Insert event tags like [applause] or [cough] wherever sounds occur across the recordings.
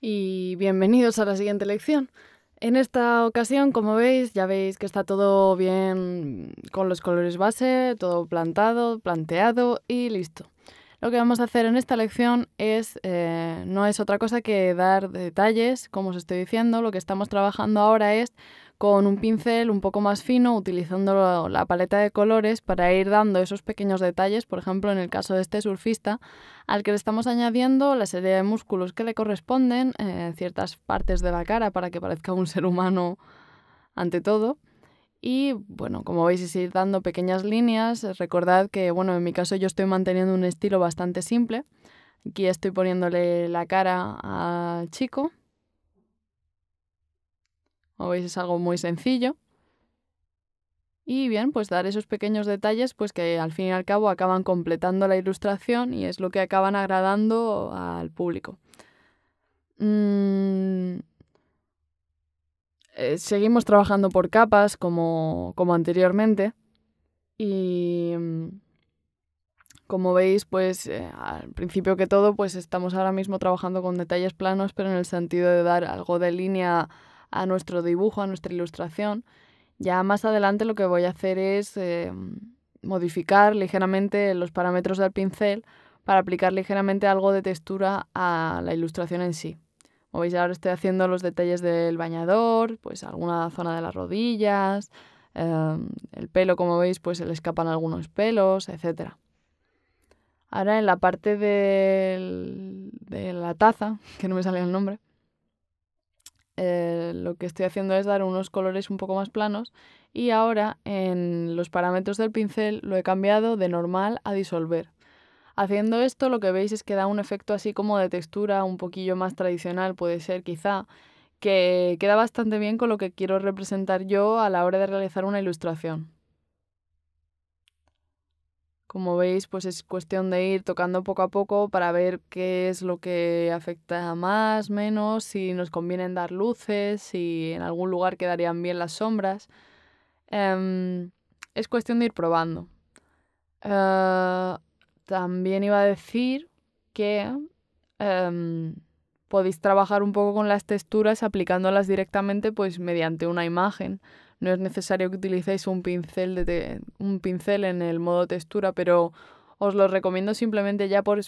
y bienvenidos a la siguiente lección. En esta ocasión, como veis, ya veis que está todo bien con los colores base, todo plantado, planteado y listo. Lo que vamos a hacer en esta lección es, eh, no es otra cosa que dar detalles, como os estoy diciendo, lo que estamos trabajando ahora es con un pincel un poco más fino, utilizando la paleta de colores para ir dando esos pequeños detalles, por ejemplo en el caso de este surfista, al que le estamos añadiendo la serie de músculos que le corresponden, en eh, ciertas partes de la cara para que parezca un ser humano ante todo. Y bueno, como veis es ir dando pequeñas líneas. Eh, recordad que, bueno, en mi caso yo estoy manteniendo un estilo bastante simple. Aquí estoy poniéndole la cara al chico. Como veis es algo muy sencillo. Y bien, pues dar esos pequeños detalles pues que al fin y al cabo acaban completando la ilustración y es lo que acaban agradando al público. Mm, eh, seguimos trabajando por capas como, anteriormente y mm, como veis, pues eh, al principio que todo, pues estamos ahora mismo trabajando con detalles planos, pero en el sentido de dar algo de línea a nuestro dibujo, a nuestra ilustración. Ya más adelante lo que voy a hacer es eh, modificar ligeramente los parámetros del pincel para aplicar ligeramente algo de textura a la ilustración en sí. Como veis, ahora estoy haciendo los detalles del bañador, pues alguna zona de las rodillas, em, el pelo, como veis, pues se le escapan algunos pelos, etc. Ahora en la parte de la taza, [laughs] que no me sale el nombre, eh, lo que estoy haciendo es dar unos colores un poco más planos y ahora en los parámetros del pincel lo he cambiado de normal a disolver. Haciendo esto lo que veis es que da un efecto así como de textura un poquillo más tradicional, puede ser quizá, que queda bastante bien con lo que quiero representar yo a la hora de realizar una ilustración. Como veis, pues es cuestión de ir tocando poco a poco para ver qué es lo que afecta más, menos, si nos convienen dar luces, si en algún lugar quedarían bien las sombras. Em, es cuestión de ir probando. Eh, también iba a decir que em, podéis trabajar un poco con las texturas aplicándolas directamente pues mediante una imagen. No es necesario que utilicéis un pincel, de un pincel en el modo textura, pero os lo recomiendo simplemente ya por,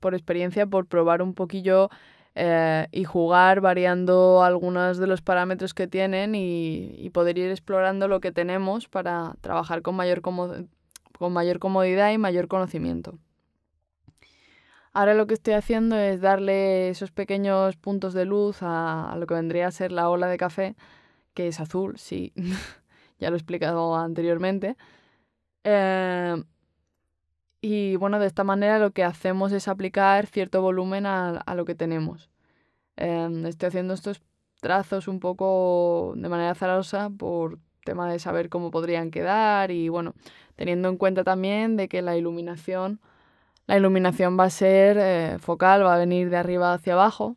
por experiencia, por probar un poquillo eh, y jugar variando algunos de los parámetros que tienen y, poder ir explorando lo que tenemos para trabajar con mayor comodidad con mayor comodidad y mayor conocimiento. Ahora lo que estoy haciendo es darle esos pequeños puntos de luz a, lo que vendría a ser la ola de café, que es azul, sí, [laughs] ya lo he explicado anteriormente. Eh, y bueno, de esta manera lo que hacemos es aplicar cierto volumen a, lo que tenemos. Eh, estoy haciendo estos trazos un poco de manera zarosa por tema de saber cómo podrían quedar y bueno, teniendo en cuenta también de que la iluminación, la iluminación va a ser eh, focal, va a venir de arriba hacia abajo.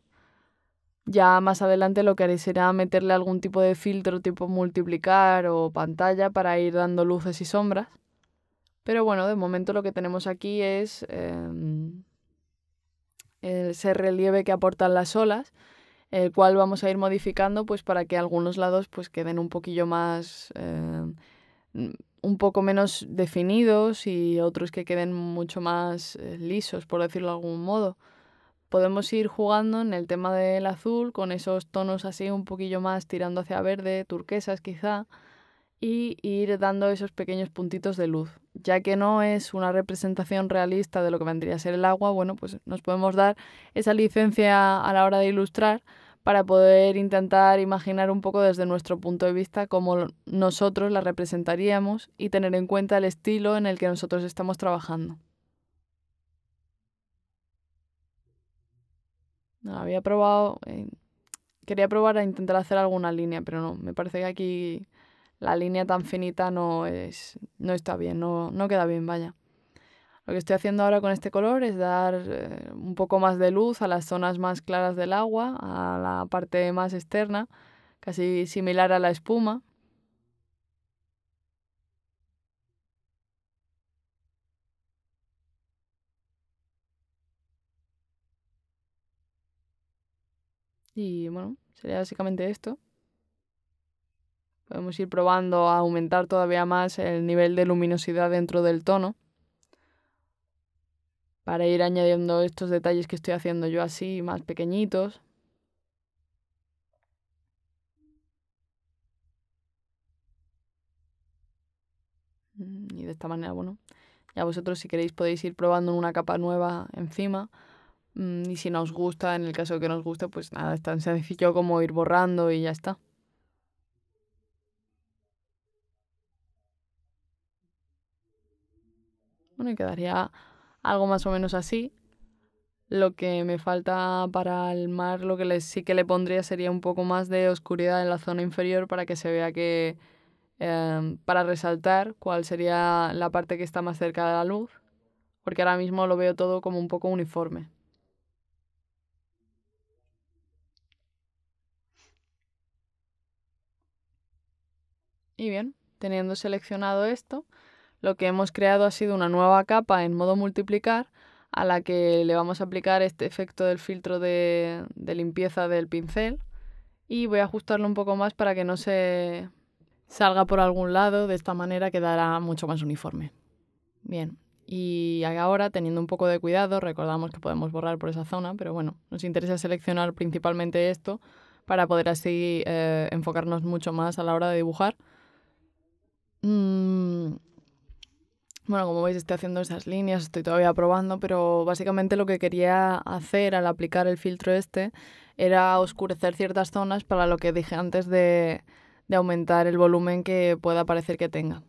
Ya más adelante lo que haré será meterle algún tipo de filtro tipo multiplicar o pantalla para ir dando luces y sombras. Pero bueno, de momento lo que tenemos aquí es ese em, relieve que aportan las olas el cual vamos a ir modificando pues para que algunos lados pues queden un poquillo más eh, mm, un poco menos definidos y otros que queden mucho más eh, lisos por decirlo de algún modo podemos ir jugando en el tema del azul con esos tonos así un poquillo más tirando hacia verde turquesas quizá y ir dando esos pequeños puntitos de luz. Ya que no es una representación realista de lo que vendría a ser el agua, bueno, pues nos podemos dar esa licencia a la hora de ilustrar para poder intentar imaginar un poco desde nuestro punto de vista cómo nosotros la representaríamos y tener en cuenta el estilo en el que nosotros estamos trabajando. había probado, eh, quería probar a intentar hacer alguna línea, pero no, me parece que aquí la línea tan finita no, es, no está bien, no queda bien, vaya. Lo que estoy haciendo ahora con este color es dar eh, un poco más de luz a las zonas más claras del agua, a la parte más externa, casi similar a la espuma. Y bueno, sería básicamente esto. Podemos ir probando a aumentar todavía más el nivel de luminosidad dentro del tono para ir añadiendo estos detalles que estoy haciendo yo así, más pequeñitos. Mm, y de esta manera, bueno, ya vosotros si queréis podéis ir probando una capa nueva encima. Mm, y si no os gusta, en el caso que no os guste, pues nada, es tan sencillo como ir borrando y ya está. Bueno, y quedaría algo más o menos así. Lo que me falta para el mar, lo que sí que le pondría sería un poco más de oscuridad en la zona inferior para que se vea que, em, para resaltar cuál sería la parte que está más cerca de la luz, porque ahora mismo lo veo todo como un poco uniforme. Y bien, teniendo seleccionado esto, lo que hemos creado ha sido una nueva capa en modo multiplicar a la que le vamos a aplicar este efecto del filtro de, limpieza del pincel y voy a ajustarlo un poco más para que no se salga por algún lado, de esta manera quedará mucho más uniforme. Bien, y ahora teniendo un poco de cuidado, recordamos que podemos borrar por esa zona, pero bueno, nos interesa seleccionar principalmente esto para poder así eh, enfocarnos mucho más a la hora de dibujar. Mm, bueno, como veis, estoy haciendo esas líneas, estoy todavía probando, pero básicamente lo que quería hacer al aplicar el filtro este era oscurecer ciertas zonas para lo que dije antes de, aumentar el volumen que pueda parecer que tenga.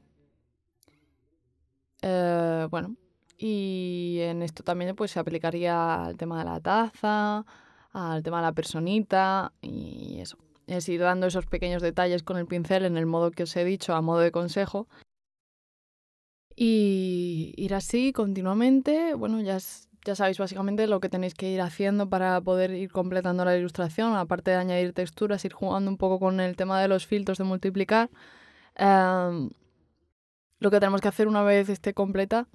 Eh, bueno, y en esto también pues, se aplicaría al tema de la taza, al tema de la personita y eso. He ir dando esos pequeños detalles con el pincel en el modo que os he dicho, a modo de consejo, y ir así continuamente. Bueno, ya, ya sabéis básicamente lo que tenéis que ir haciendo para poder ir completando la ilustración, aparte de añadir texturas, ir jugando un poco con el tema de los filtros de multiplicar. Em, lo que tenemos que hacer una vez esté completa,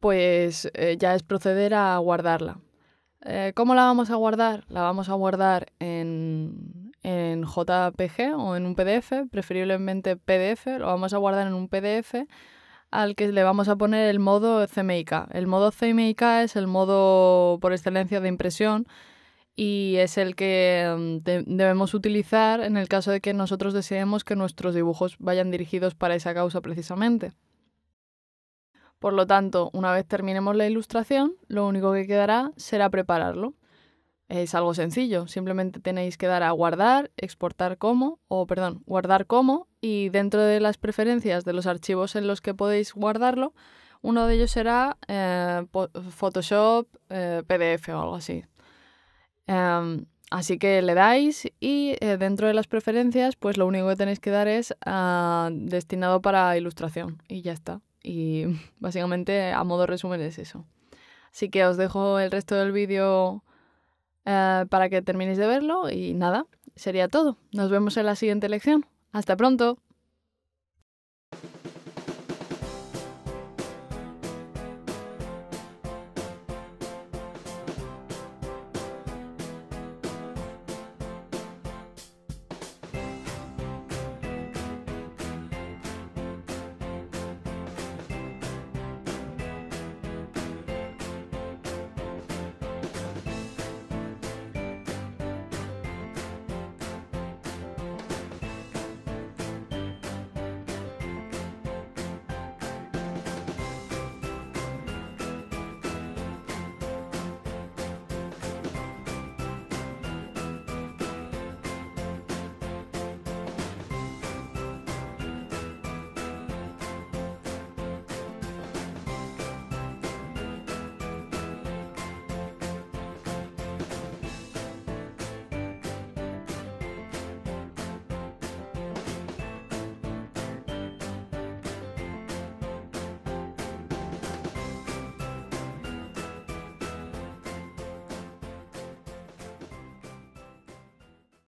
pues eh, ya es proceder a guardarla. Eh, ¿Cómo la vamos a guardar? La vamos a guardar en, en JPG o en un PDF, preferiblemente PDF, lo vamos a guardar en un PDF al que le vamos a poner el modo CMYK. El modo CMYK es el modo por excelencia de impresión y es el que mm, debemos utilizar en el caso de que nosotros deseemos que nuestros dibujos vayan dirigidos para esa causa precisamente. Por lo tanto, una vez terminemos la ilustración, lo único que quedará será prepararlo. Es algo sencillo, simplemente tenéis que dar a guardar, exportar como, o perdón, guardar como, y dentro de las preferencias de los archivos en los que podéis guardarlo, uno de ellos será eh, Photoshop, eh, PDF o algo así. Em, así que le dais y eh, dentro de las preferencias, pues lo único que tenéis que dar es ah, destinado para ilustración y ya está. Y [laughs] básicamente a modo resumen es eso. Así que os dejo el resto del vídeo eh, para que terminéis de verlo y nada, sería todo. Nos vemos en la siguiente lección. Hasta pronto.